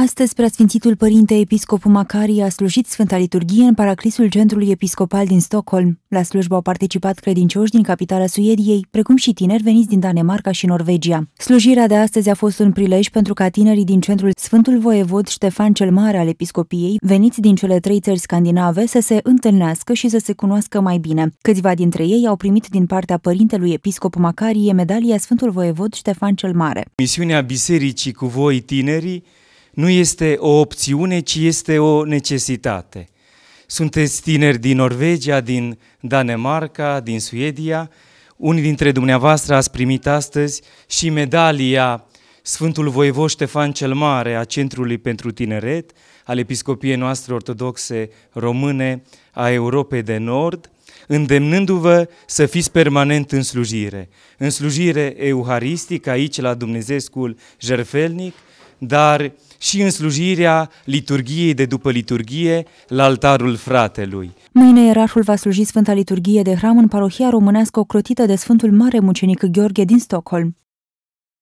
Astăzi, preasfințitul părinte episcopul Macari a slujit Sfânta Liturghie în paraclisul Centrului Episcopal din Stockholm. La slujbă au participat credincioși din capitala Suediei, precum și tineri veniți din Danemarca și Norvegia. Slujirea de astăzi a fost un prilej pentru ca tinerii din centrul Sfântul Voievod Ștefan cel Mare al Episcopiei, veniți din cele trei țări scandinave, să se întâlnească și să se cunoască mai bine. Câțiva dintre ei au primit din partea părintelui episcop Macarie medalia Sfântul Voievod Ștefan cel Mare. Misiunea bisericii cu voi tinerii nu este o opțiune, ci este o necesitate. Sunteți tineri din Norvegia, din Danemarca, din Suedia. Unii dintre dumneavoastră ați primit astăzi și medalia Sfântul Voievod Ștefan cel Mare a Centrului pentru Tineret, al Episcopiei noastre ortodoxe române a Europei de Nord, îndemnându-vă să fiți permanent în slujire, în slujire euharistică aici la Dumnezeescul Jerfelnic, dar și în slujirea liturgiei de după liturghie la altarul fratelui. Mâine erașul va sluji Sfânta Liturghie de Hram în parohia românească ocrotită de Sfântul Mare Mucenic Gheorghe din Stockholm.